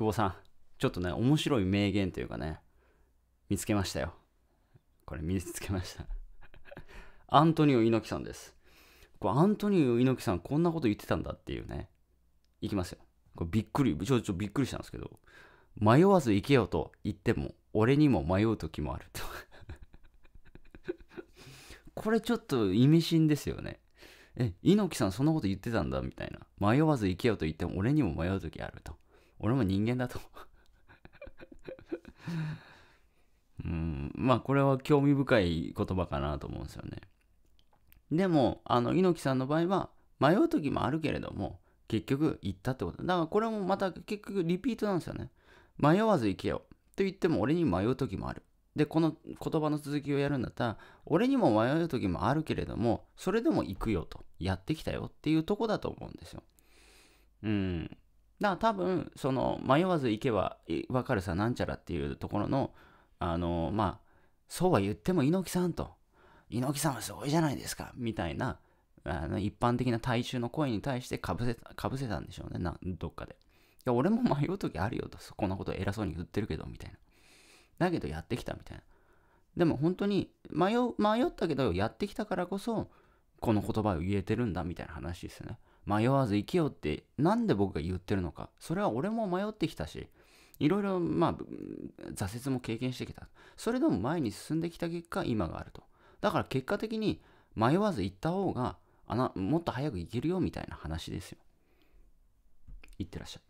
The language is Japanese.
久保さん、ちょっとね、面白い名言というかね、見つけましたよ。これ見つけました アントニオ猪木さんです。これアントニオ猪木さんこんなこと言ってたんだっていうね。いきますよ。これびっくり、ちょっとびっくりしたんですけど、迷わず行けよと言っても、俺にも迷う時もあると これちょっと意味深ですよね。え、猪木さんそんなこと言ってたんだみたいな。迷わず行けよと言っても俺にも迷う時あると。俺も人間だと うんまあこれは興味深い言葉かなと思うんですよねでもあの猪木さんの場合は迷う時もあるけれども結局行ったってことだからこれもまた結局リピートなんですよね迷わず行けよと言っても俺に迷う時もあるでこの言葉の続きをやるんだったら俺にも迷う時もあるけれどもそれでも行くよとやってきたよっていうとこだと思うんですようんだから多分、その、迷わず行けば分かるさ、なんちゃらっていうところの、あの、まあ、そうは言っても猪木さんと、猪木さんはすごいじゃないですか、みたいな、あの一般的な大衆の声に対してかぶせた、かぶせたんでしょうね、などっかで。いや、俺も迷う時あるよと、こんなこと偉そうに言ってるけど、みたいな。だけどやってきた、みたいな。でも本当に迷、迷ったけど、やってきたからこそ、この言葉を言えてるんだ、みたいな話ですよね。迷わず生きようって何で僕が言ってるのかそれは俺も迷ってきたしいろいろまあ挫折も経験してきたそれでも前に進んできた結果今があるとだから結果的に迷わず行った方があなもっと早く行けるよみたいな話ですよいってらっしゃい